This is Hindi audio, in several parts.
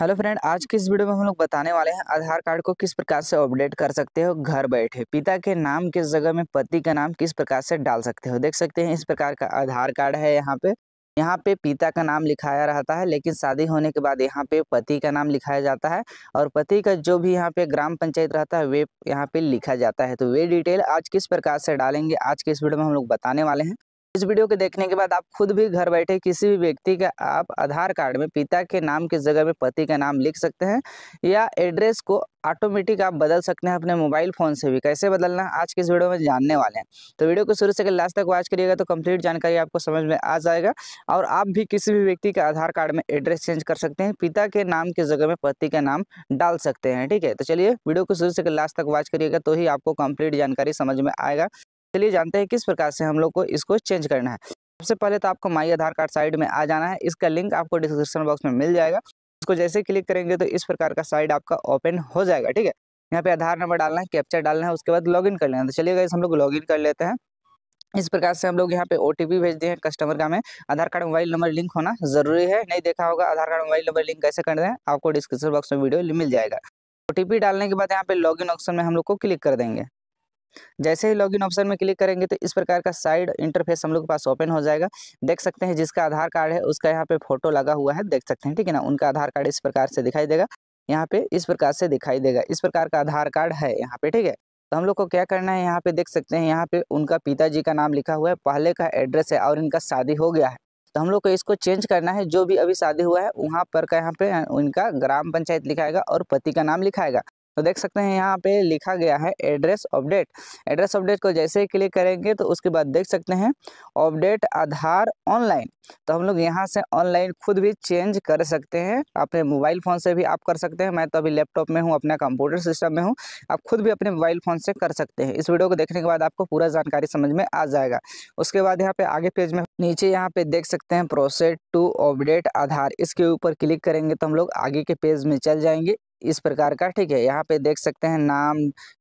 हेलो फ्रेंड आज के इस वीडियो में हम लोग बताने वाले हैं आधार कार्ड को किस प्रकार से अपडेट कर सकते हो घर बैठे पिता के नाम के जगह में पति का नाम किस प्रकार से डाल सकते हो देख सकते हैं इस प्रकार का आधार कार्ड है यहाँ पे यहाँ पे पिता का नाम लिखाया रहता है लेकिन शादी होने के बाद यहाँ पे पति का नाम लिखाया जाता है और पति का जो भी यहाँ पे ग्राम पंचायत रहता है वे यहाँ पे लिखा जाता है तो वे डिटेल आज किस प्रकार से डालेंगे आज के इस वीडियो में हम लोग बताने वाले हैं इस वीडियो के देखने के बाद आप खुद भी घर बैठे किसी भी व्यक्ति का आप आधार कार्ड में पिता के नाम की जगह में पति का नाम लिख सकते हैं या एड्रेस को ऑटोमेटिक आप बदल सकते हैं अपने मोबाइल फ़ोन से भी कैसे बदलना आज के इस वीडियो में जानने वाले हैं तो वीडियो को शुरू से कर लास्ट तक वॉच करिएगा तो कंप्लीट जानकारी आपको समझ में आ जाएगा और आप भी किसी भी व्यक्ति के आधार कार्ड में एड्रेस चेंज कर सकते हैं पिता के नाम की जगह में पति का नाम डाल सकते हैं ठीक है तो चलिए वीडियो को शुरू से लास्ट तक वॉच करिएगा तो ही आपको कंप्लीट जानकारी समझ में आएगा चलिए जानते हैं किस प्रकार से हम लोग को इसको चेंज करना है सबसे पहले तो आपको माई आधार कार्ड साइड में आ जाना है इसका लिंक आपको डिस्क्रिप्शन बॉक्स में मिल जाएगा इसको जैसे क्लिक करेंगे तो इस प्रकार का साइड आपका ओपन हो जाएगा ठीक है यहाँ पे आधार नंबर डालना है कैप्चर डालना है उसके बाद लॉगिन कर लेना है तो चलिए गाइस हम लोग लॉगिन कर लेते हैं इस प्रकार से हम लोग यहाँ पे पी भेज दिए हैं कस्टमर का हमें Aadhaar card mobile number link होना जरूरी है नहीं देखा होगा Aadhaar card mobile number link कैसे करना है आपको डिस्क्रिप्शन बॉक्स में वीडियो मिल जाएगा पी डालने के बाद यहाँ पे इन ऑप्शन में हम लोग को क्लिक कर देंगे जैसे ही लॉगिन ऑप्शन में क्लिक करेंगे तो इस प्रकार का साइड इंटरफेस हम लोग के पास ओपन हो जाएगा देख सकते हैं जिसका आधार कार्ड है उसका यहाँ पे फोटो लगा हुआ है देख सकते हैं ठीक है ना उनका आधार कार्ड इस प्रकार से दिखाई देगा यहाँ पे इस प्रकार से दिखाई देगा इस प्रकार का आधार कार्ड है यहाँ पे ठीक है तो हम लोग को क्या करना है यहाँ पे देख सकते हैं यहाँ पे उनका पिताजी का नाम लिखा हुआ है पहले का एड्रेस है और इनका शादी हो गया है तो हम लोग को इसको चेंज करना है जो भी अभी शादी हुआ है वहाँ पर का यहाँ पे इनका ग्राम पंचायत लिखाएगा और पति का नाम लिखाएगा तो देख सकते हैं यहाँ पे लिखा गया है एड्रेस अपडेट एड्रेस अपडेट को जैसे ही क्लिक करेंगे तो उसके बाद देख सकते हैं अपडेट आधार ऑनलाइन तो हम लोग यहाँ से ऑनलाइन खुद भी चेंज कर सकते हैं अपने मोबाइल फ़ोन से भी आप कर सकते हैं मैं तो अभी लैपटॉप में हूँ अपना कंप्यूटर सिस्टम में हूँ आप खुद भी अपने मोबाइल फ़ोन से कर सकते हैं इस वीडियो को देखने के बाद आपको पूरा जानकारी समझ में आ जाएगा उसके बाद यहाँ पे आगे पेज में नीचे यहाँ पे देख सकते हैं प्रोसेस टू अपडेट आधार इसके ऊपर क्लिक करेंगे तो हम लोग आगे के पेज में चल जाएंगे इस प्रकार का ठीक है यहाँ पे देख सकते हैं नाम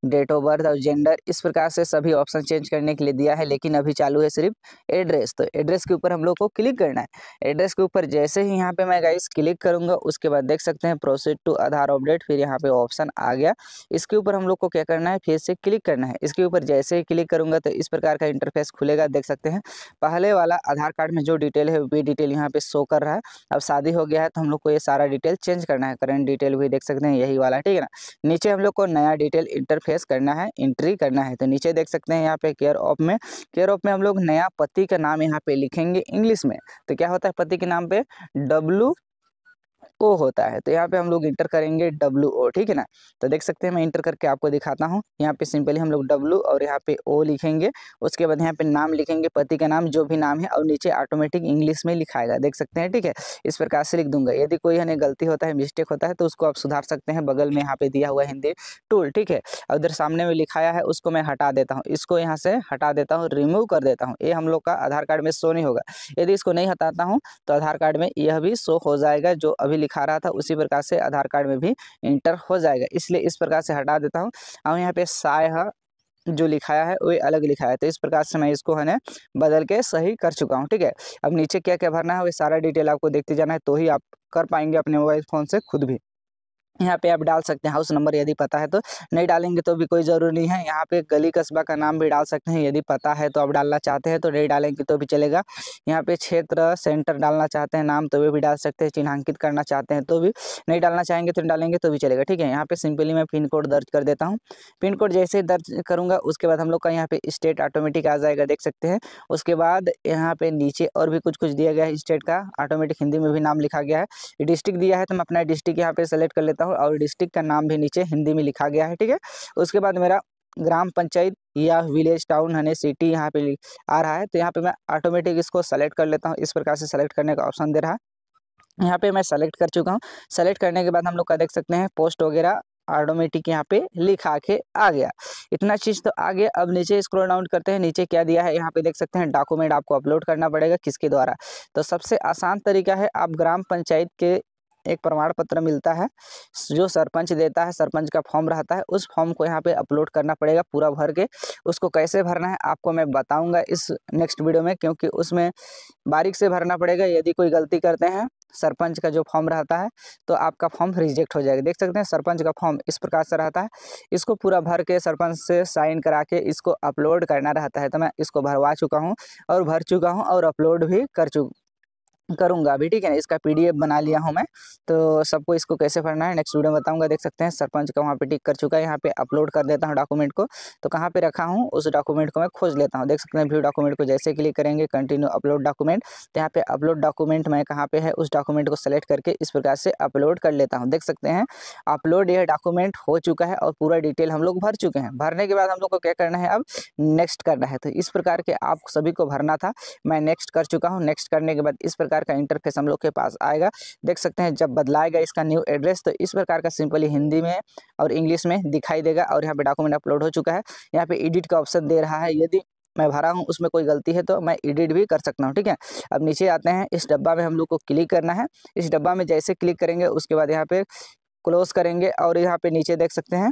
डेट ऑफ बर्थ और जेंडर इस प्रकार से सभी ऑप्शन चेंज करने के लिए दिया है लेकिन अभी चालू है सिर्फ एड्रेस तो एड्रेस के ऊपर हम लोग को क्लिक करना है एड्रेस के ऊपर जैसे ही यहाँ पे मैं गाइस क्लिक करूँगा उसके बाद देख सकते हैं प्रोसीड टू आधार अपडेट फिर यहाँ पे ऑप्शन आ गया इसके ऊपर हम लोग को क्या करना है फिर से क्लिक करना है इसके ऊपर जैसे ही क्लिक करूँगा तो इस प्रकार का इंटरफेस खुलेगा देख सकते हैं पहले वाला आधार कार्ड में जो डिटेल है वे डिटेल यहाँ पे शो कर रहा है अब शादी हो गया है तो हम लोग को ये सारा डिटेल चेंज करना है करेंट डिटेल भी देख सकते हैं सकते हैं यही वाला ठीक है ना नीचे हम लोग को नया डिटेल इंटरफेस करना है एंट्री करना है तो नीचे देख सकते हैं यहाँ पे केयर ऑफ में केयर ऑफ में हम लोग नया पति का नाम यहाँ पे लिखेंगे इंग्लिश में तो क्या होता है पति के नाम पे डब्लू ओ होता है तो यहाँ पे हम लोग इंटर करेंगे डब्लू ओ ठीक है ना तो देख सकते हैं मैं इंटर करके आपको दिखाता हूँ यहाँ पे सिंपली हम लोग डब्लू और यहाँ पे ओ लिखेंगे उसके बाद यहाँ पे नाम लिखेंगे पति का नाम जो भी नाम है और नीचे ऑटोमेटिक इंग्लिश में लिखाएगा देख सकते हैं ठीक है इस प्रकार से लिख दूंगा यदि कोई हमें गलती होता है मिस्टेक होता है तो उसको आप सुधार सकते हैं बगल में यहाँ पे दिया हुआ हिंदी टूल ठीक है और उधर सामने में लिखाया है उसको मैं हटा देता हूँ इसको यहाँ से हटा देता हूँ रिमूव कर देता हूँ ये हम लोग का आधार कार्ड में शो नहीं होगा यदि इसको नहीं हटाता हूँ तो आधार कार्ड में यह भी शो हो जाएगा जो अभी दिखा रहा था उसी प्रकार से आधार कार्ड में भी इंटर हो जाएगा इसलिए इस प्रकार से हटा देता हूँ और यहाँ पे साय जो लिखाया है वही अलग लिखाया है तो इस प्रकार से मैं इसको है ना बदल के सही कर चुका हूँ ठीक है अब नीचे क्या क्या भरना है वही सारा डिटेल आपको देखते जाना है तो ही आप कर पाएंगे अपने मोबाइल फ़ोन से खुद भी यहाँ पे आप डाल सकते हैं हाउस नंबर यदि पता है तो नहीं डालेंगे तो भी कोई ज़रूरी नहीं है यहाँ पे गली कस्बा का नाम भी डाल सकते हैं यदि पता है तो आप डालना चाहते हैं तो नहीं डालेंगे तो भी चलेगा यहाँ पे क्षेत्र सेंटर डालना चाहते हैं नाम तो वे भी डाल सकते हैं चिन्हांकित करना चाहते हैं तो भी नहीं डालना चाहेंगे तो डालेंगे तो भी चलेगा ठीक है यहाँ पर सिंपली मैं पिन कोड दर्ज कर देता हूँ पिन कोड जैसे दर्ज करूँगा उसके बाद हम लोग का यहाँ पे स्टेट ऑटोमेटिक आ जाएगा देख सकते हैं उसके बाद यहाँ पे नीचे और भी कुछ कुछ दिया गया है स्टेट का ऑटोमेटिक हिंदी में भी नाम लिखा गया है डिस्ट्रिक्ट दिया है तो मैं अपना डिस्ट्रिक्ट यहाँ पे सेलेक्ट कर लेता देता हूँ और डिस्ट्रिक्ट का नाम भी नीचे हिंदी में लिखा गया है ठीक है उसके बाद मेरा ग्राम पंचायत या विलेज टाउन है सिटी यहाँ पे आ रहा है तो यहाँ पे मैं ऑटोमेटिक इसको सेलेक्ट कर लेता हूँ इस प्रकार से सेलेक्ट करने का ऑप्शन दे रहा है यहाँ पे मैं सेलेक्ट कर चुका हूँ सेलेक्ट करने के बाद हम लोग का देख सकते हैं पोस्ट वगैरह ऑटोमेटिक यहाँ पे लिखा के आ गया इतना चीज़ तो आ गया अब नीचे स्क्रोल डाउन करते हैं नीचे क्या दिया है यहाँ पे देख सकते हैं डॉक्यूमेंट आपको अपलोड करना पड़ेगा किसके द्वारा तो सबसे आसान तरीका है आप ग्राम पंचायत के एक प्रमाण पत्र मिलता है जो सरपंच देता है सरपंच का फॉर्म रहता है उस फॉर्म को यहाँ पे अपलोड करना पड़ेगा पूरा भर के उसको कैसे भरना है आपको मैं बताऊँगा इस नेक्स्ट वीडियो में क्योंकि उसमें बारीक से भरना पड़ेगा यदि कोई गलती करते हैं सरपंच का जो फॉर्म रहता है तो आपका फॉर्म रिजेक्ट हो जाएगा देख सकते हैं सरपंच का फॉर्म इस प्रकार से रहता है इसको पूरा भर के सरपंच से साइन करा के इसको अपलोड करना रहता है तो मैं इसको भरवा चुका हूँ और भर चुका हूँ और अपलोड भी कर चुका करूंगा अभी ठीक है ना इसका पीडीएफ बना लिया हूँ मैं तो सबको इसको कैसे भरना है नेक्स्ट वीडियो में देख सकते हैं सरपंच का वहां पे टिक कर चुका है यहाँ पे अपलोड कर देता हूँ डॉक्यूमेंट को तो कहाँ पे रखा हूँ उस डॉक्यूमेंट को मैं खोज लेता हूँ देख सकते हैं व्यू डॉक्यूमेंट को जैसे क्लिक करेंगे कंटिन्यू अपलोड डॉक्यूमेंट तो यहाँ पे अपलोड डॉक्यूमेंट मैं कहाँ पे है उस डॉक्यूमेंट को सेलेक्ट करके इस प्रकार से अपलोड कर लेता हूँ देख सकते हैं अपलोड यह डॉक्यूमेंट हो चुका है और पूरा डिटेल हम लोग भर चुके हैं भरने के बाद हम लोग को क्या करना है अब नेक्स्ट करना है तो इस प्रकार के आप सभी को भरना था मैं नेक्स्ट कर चुका हूँ नेक्स्ट करने के बाद इस प्रकार प्रकार का इंटरफेस हम लोग के पास आएगा देख सकते हैं जब बदलाएगा इसका न्यू एड्रेस तो इस प्रकार का सिंपली हिंदी में और इंग्लिश में दिखाई देगा और यहाँ पे डॉक्यूमेंट अपलोड हो चुका है यहाँ पे एडिट का ऑप्शन दे रहा है यदि मैं भरा हूँ उसमें कोई गलती है तो मैं एडिट भी कर सकता हूँ ठीक है अब नीचे आते हैं इस डब्बा में हम लोग को क्लिक करना है इस डब्बा में जैसे क्लिक करेंगे उसके बाद यहाँ पे क्लोज करेंगे और यहाँ पे नीचे देख सकते हैं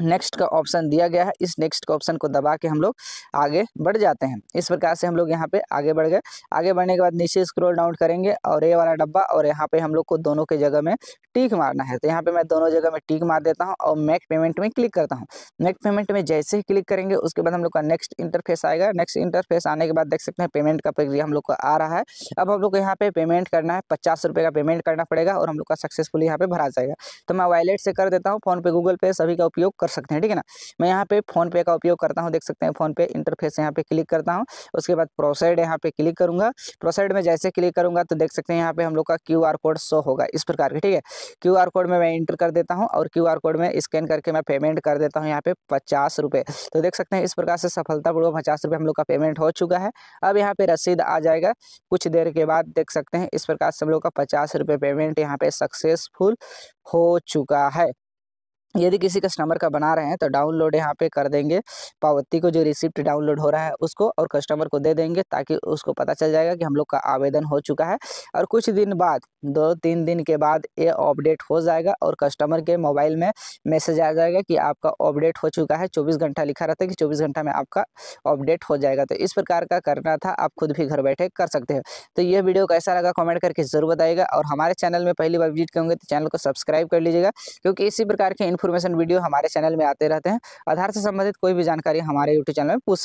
नेक्स्ट का ऑप्शन दिया गया है इस नेक्स्ट का ऑप्शन को दबा के हम लोग आगे बढ़ जाते हैं इस प्रकार से हम लोग यहाँ पे आगे बढ़ गए आगे बढ़ने के बाद नीचे स्क्रॉल डाउन करेंगे और ए वाला डब्बा और यहाँ पे हम लोग को दोनों के जगह में टिक मारना है तो यहाँ पे मैं दोनों जगह में टिक मार देता हूँ और मैक पेमेंट में क्लिक करता हूँ मैक पेमेंट में जैसे ही क्लिक करेंगे उसके बाद हम लोग का नेक्स्ट इंटरफेस आएगा नेक्स्ट इंटरफेस आने के बाद देख सकते हैं पेमेंट का प्रक्रिया हम लोग को आ रहा है अब हम लोग को यहाँ पे पेमेंट करना है पचास रुपये का पेमेंट करना पड़ेगा और हम लोग का सक्सेसफुल यहाँ पे भरा जाएगा तो मैं वॉलेट से कर देता हूँ फोनपे गूगल पे सभी का उपयोग कर सकते हैं ठीक है ना मैं यहाँ पे फोन पे का उपयोग करता हूँ देख सकते हैं फोन पे इंटरफेस यहाँ पे क्लिक करता हूँ उसके बाद प्रोसाइड यहाँ पे क्लिक करूंगा प्रोसाइड में जैसे क्लिक करूंगा तो देख सकते हैं यहाँ पे हम लोग का क्यू कोड शो होगा इस प्रकार के ठीक है क्यू कोड में मैं इंटर कर देता हूँ और क्यू कोड में स्कैन करके मैं पेमेंट कर देता हूँ यहाँ पे पचास तो देख सकते हैं इस प्रकार से सफलतापूर्वक पचास हम लोग का पेमेंट हो चुका है अब यहाँ पे रसीद आ जाएगा कुछ देर के बाद देख सकते हैं इस प्रकार से हम लोग का पचास पेमेंट यहाँ पे सक्सेसफुल हो चुका है यदि किसी कस्टमर का बना रहे हैं तो डाउनलोड यहाँ पे कर देंगे पावती को जो रिसिप्ट डाउनलोड हो रहा है उसको और कस्टमर को दे देंगे ताकि उसको पता चल जाएगा कि हम लोग का आवेदन हो चुका है और कुछ दिन बाद दो तीन दिन के बाद ये अपडेट हो जाएगा और कस्टमर के मोबाइल में मैसेज आ जाएगा कि आपका अपडेट हो चुका है चौबीस घंटा लिखा रहता है कि चौबीस घंटा में आपका अपडेट हो जाएगा तो इस प्रकार का करना था आप खुद भी घर बैठे कर सकते हो तो ये वीडियो कैसा लगा कॉमेंट करके ज़रूर बताइएगा और हमारे चैनल में पहली बार विजिट करेंगे तो चैनल को सब्सक्राइब कर लीजिएगा क्योंकि इसी प्रकार के इन्फो इन्फॉर्मेशन वीडियो हमारे चैनल में आते रहते हैं आधार से संबंधित कोई भी जानकारी हमारे यूट्यूब चैनल में पूछ